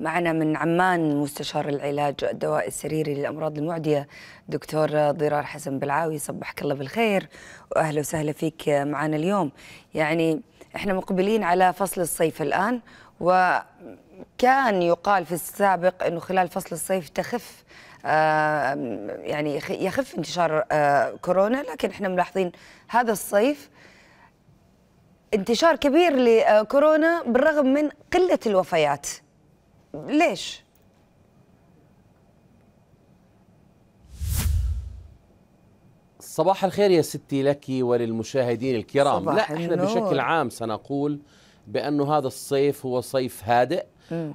معنا من عمان مستشار العلاج الدوائي السريري للامراض المعديه دكتور ضرار حسن بلعاوي صبحك الله بالخير واهلا وسهلا فيك معنا اليوم يعني احنا مقبلين على فصل الصيف الان وكان يقال في السابق انه خلال فصل الصيف تخف آه، يعني يخف انتشار آه، كورونا لكن احنا ملاحظين هذا الصيف انتشار كبير لكورونا بالرغم من قله الوفيات ليش؟ صباح الخير يا ستي لك وللمشاهدين الكرام صباح لا احنا النور. بشكل عام سنقول بأن هذا الصيف هو صيف هادئ م.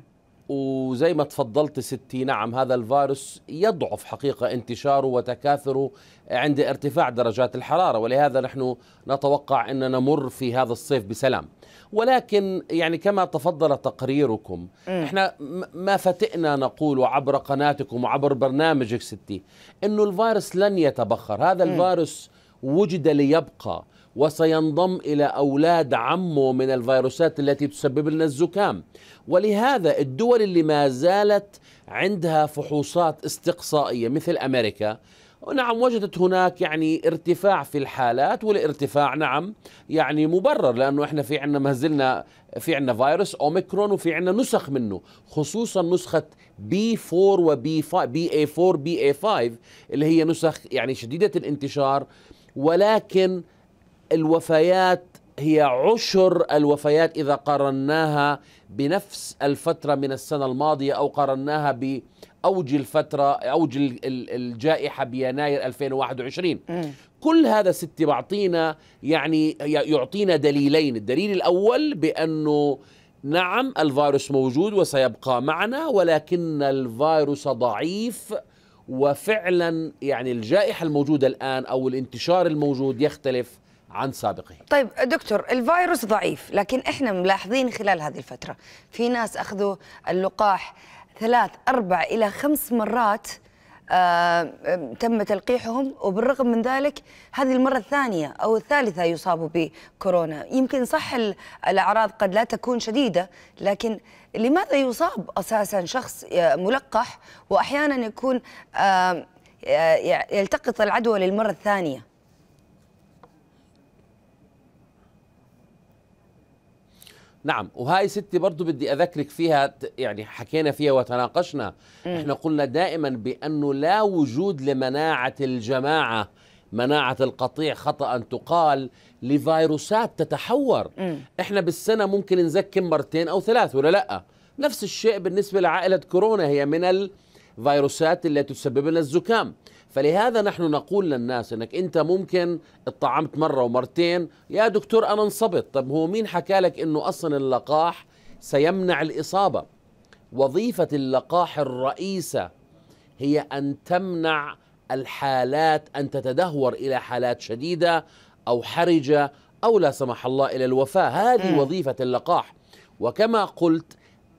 وزي ما تفضلت ستي نعم هذا الفيروس يضعف حقيقة انتشاره وتكاثره عند ارتفاع درجات الحرارة ولهذا نحن نتوقع أن نمر في هذا الصيف بسلام ولكن يعني كما تفضل تقريركم م. احنا ما فتئنا نقول عبر قناتكم وعبر برنامجك ستي أنه الفيروس لن يتبخر هذا الفيروس وجد ليبقى وسينضم إلى أولاد عمه من الفيروسات التي تسبب لنا الزكام ولهذا الدول اللي ما زالت عندها فحوصات استقصائية مثل أمريكا نعم وجدت هناك يعني ارتفاع في الحالات والارتفاع نعم يعني مبرر لانه احنا في عندنا ما زلنا في عندنا فيروس اوميكرون وفي عندنا نسخ منه خصوصا نسخه بي 4 وبي 5 بي اي 4 بي اي 5 إيه اللي هي نسخ يعني شديده الانتشار ولكن الوفيات هي عشر الوفيات إذا قارناها بنفس الفترة من السنة الماضية أو قارناها بأوج الفترة أوج الجائحة بيناير 2021 م. كل هذا ستي بعطينا يعني يعطينا دليلين الدليل الأول بأنه نعم الفيروس موجود وسيبقى معنا ولكن الفيروس ضعيف وفعلا يعني الجائحة الموجودة الآن أو الانتشار الموجود يختلف عن سابقه طيب دكتور الفيروس ضعيف لكن احنا ملاحظين خلال هذه الفترة في ناس أخذوا اللقاح ثلاث أربع إلى خمس مرات آه تم تلقيحهم وبالرغم من ذلك هذه المرة الثانية أو الثالثة يصابوا بكورونا يمكن صح الأعراض قد لا تكون شديدة لكن لماذا يصاب أساسا شخص آه، ملقح وأحيانا يكون آه يلتقط العدوى للمرة الثانية نعم وهاي ستي برضو بدي أذكرك فيها يعني حكينا فيها وتناقشنا م. احنا قلنا دائما بأنه لا وجود لمناعة الجماعة مناعة القطيع خطأ تقال لفيروسات تتحور م. احنا بالسنة ممكن نزكم مرتين أو ثلاث ولا لأ نفس الشيء بالنسبة لعائلة كورونا هي من الفيروسات التي تسبب لنا الزكام فلهذا نحن نقول للناس انك انت ممكن اطعمت مره ومرتين يا دكتور انا انصبت طب هو مين حكى لك انه اصلا اللقاح سيمنع الاصابه وظيفه اللقاح الرئيسه هي ان تمنع الحالات ان تتدهور الى حالات شديده او حرجه او لا سمح الله الى الوفاه هذه م. وظيفه اللقاح وكما قلت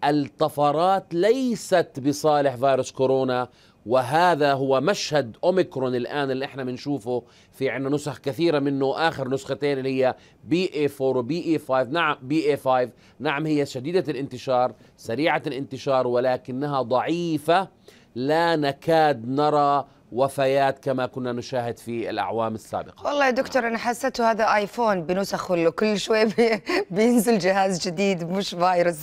الطفرات ليست بصالح فيروس كورونا وهذا هو مشهد اوميكرون الان اللي احنا بنشوفه في عنا نسخ كثيره منه اخر نسختين اللي هي بي اي 4 وبي اي 5 نعم بي اي 5 نعم هي شديده الانتشار سريعه الانتشار ولكنها ضعيفه لا نكاد نرى وفيات كما كنا نشاهد في الأعوام السابقة والله يا دكتور أنا حسيته هذا آيفون بنسخه له كل شوي بي بينزل جهاز جديد مش فايروس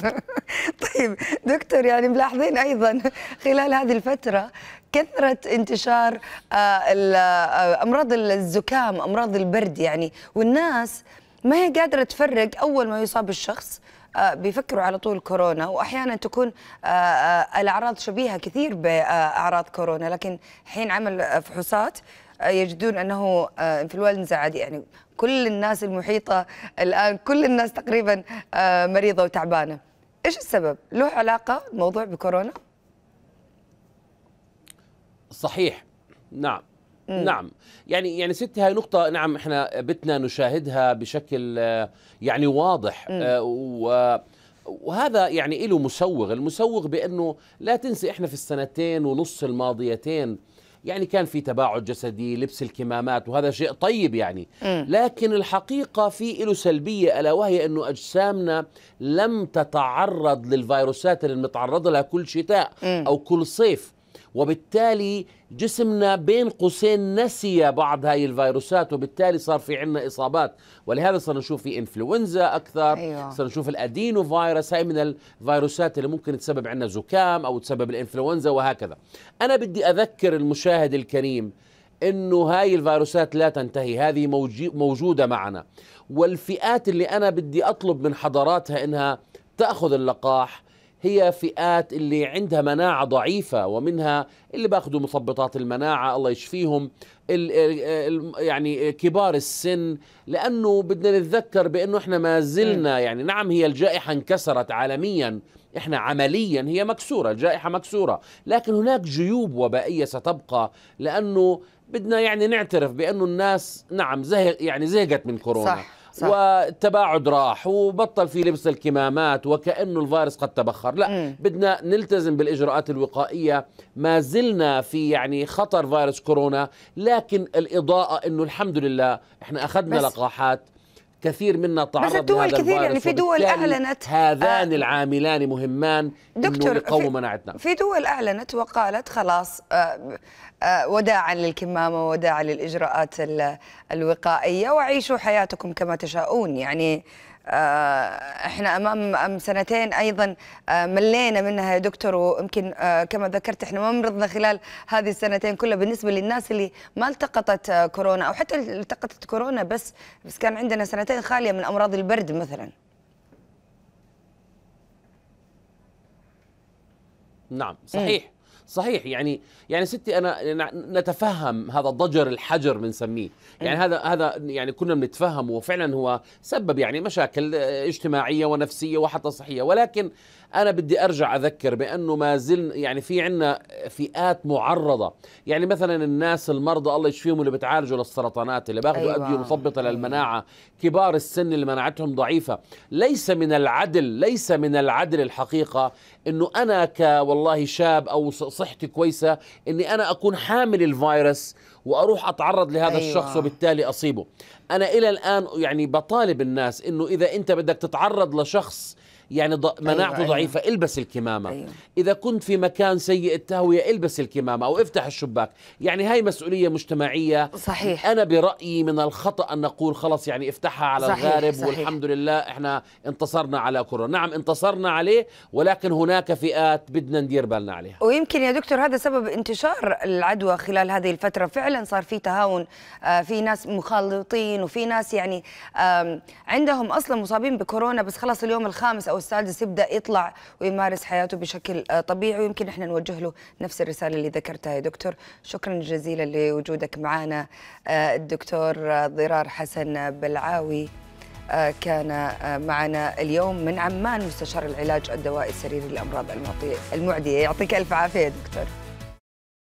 طيب دكتور يعني ملاحظين أيضا خلال هذه الفترة كثرة انتشار آه، آه، أمراض الزكام أمراض البرد يعني والناس ما هي قادرة تفرق أول ما يصاب الشخص آه، بيفكروا على طول كورونا واحيانا تكون آه، آه، الاعراض شبيهه كثير باعراض كورونا لكن حين عمل فحوصات يجدون انه انفلونزا عادي يعني كل الناس المحيطه الان كل الناس تقريبا مريضه وتعبانه ايش السبب له علاقه الموضوع بكورونا صحيح نعم مم. نعم يعني يعني ستي هاي نقطة نعم احنا بتنا نشاهدها بشكل آه، يعني واضح آه، و وهذا يعني له مسوغ المسوغ بأنه لا تنسي إحنا في السنتين ونص الماضيتين يعني كان في تباعد جسدي لبس الكمامات وهذا شيء طيب يعني لكن الحقيقة في له سلبية ألا وهي أنه أجسامنا لم تتعرض للفيروسات اللي بنتعرض لها كل شتاء أو كل صيف وبالتالي جسمنا بين قوسين نسي بعض هاي الفيروسات وبالتالي صار في عنا إصابات ولهذا صرنا نشوف في إنفلونزا أكثر أيوة. صرنا نشوف الأدينو فيروس هاي من الفيروسات اللي ممكن تسبب عنا زكام أو تسبب الإنفلونزا وهكذا أنا بدي أذكر المشاهد الكريم انه هاي الفيروسات لا تنتهي هذه موجوده معنا والفئات اللي انا بدي اطلب من حضاراتها انها تاخذ اللقاح هي فئات اللي عندها مناعة ضعيفة ومنها اللي باخذوا مثبطات المناعة الله يشفيهم ال ال يعني كبار السن لأنه بدنا نتذكر بأنه إحنا ما زلنا يعني نعم هي الجائحة انكسرت عالميا احنا عمليا هي مكسوره، الجائحه مكسوره، لكن هناك جيوب وبائيه ستبقى لانه بدنا يعني نعترف بانه الناس نعم زهق يعني زهقت من كورونا صح. صح. والتباعد راح وبطل في لبس الكمامات وكأنه الفيروس قد تبخر لا م. بدنا نلتزم بالإجراءات الوقائية ما زلنا في يعني خطر فيروس كورونا لكن الإضاءة أنه الحمد لله إحنا أخذنا لقاحات كثير منا تعرض بس الدول كثير يعني في دول اعلنت هذان آه العاملان مهمان دكتور يقووا مناعتنا في دول اعلنت وقالت خلاص آه آه وداعا للكمامه وداعا للاجراءات الوقائيه وعيشوا حياتكم كما تشاؤون يعني آه، احنا امام أم سنتين ايضا آه، ملينا منها يا دكتور ويمكن آه، كما ذكرت احنا ما مرضنا خلال هذه السنتين كلها بالنسبه للناس اللي ما التقطت كورونا او حتى التقطت كورونا بس بس كان عندنا سنتين خاليه من امراض البرد مثلا. نعم صحيح صحيح يعني يعني ستي انا نتفهم هذا الضجر الحجر بنسميه يعني هذا هذا يعني كنا بنتفهمه وفعلا هو سبب يعني مشاكل اجتماعيه ونفسيه وحتى صحيه ولكن انا بدي ارجع اذكر بانه ما زلنا يعني في عندنا فئات معرضه يعني مثلا الناس المرضى الله يشفيهم اللي بتعالجوا للسرطانات اللي باخذوا أيوة. ادويه مثبطه أيوة. للمناعه كبار السن اللي مناعتهم ضعيفه ليس من العدل ليس من العدل الحقيقه انه انا ك والله شاب او صحتي كويسه اني انا اكون حامل الفيروس واروح اتعرض لهذا أيوة. الشخص وبالتالي اصيبه انا الى الان يعني بطالب الناس انه اذا انت بدك تتعرض لشخص يعني ض... أيوة، مناعته أيوة ضعيفه أيوة. البس الكمامه أيوة. اذا كنت في مكان سيء التهويه البس الكمامه او افتح الشباك يعني هاي مسؤوليه مجتمعيه صحيح انا برايي من الخطا ان نقول خلص يعني افتحها على صحيح الغارب صحيح والحمد لله احنا انتصرنا على كورونا نعم انتصرنا عليه ولكن هناك فئات بدنا ندير بالنا عليها ويمكن يا دكتور هذا سبب انتشار العدوى خلال هذه الفتره فعلا صار في تهاون آه، في ناس مخالطين وفي ناس يعني عندهم اصلا مصابين بكورونا بس خلص اليوم الخامس او السادس يبدا يطلع ويمارس حياته بشكل آه، طبيعي ويمكن احنا نوجه له نفس الرساله اللي ذكرتها يا دكتور شكرا جزيلا لوجودك معنا آه، الدكتور آه، ضرار حسن بلعاوي كان معنا اليوم من عمان مستشار العلاج الدوائي السريري للامراض المعديه يعطيك الف عافيه دكتور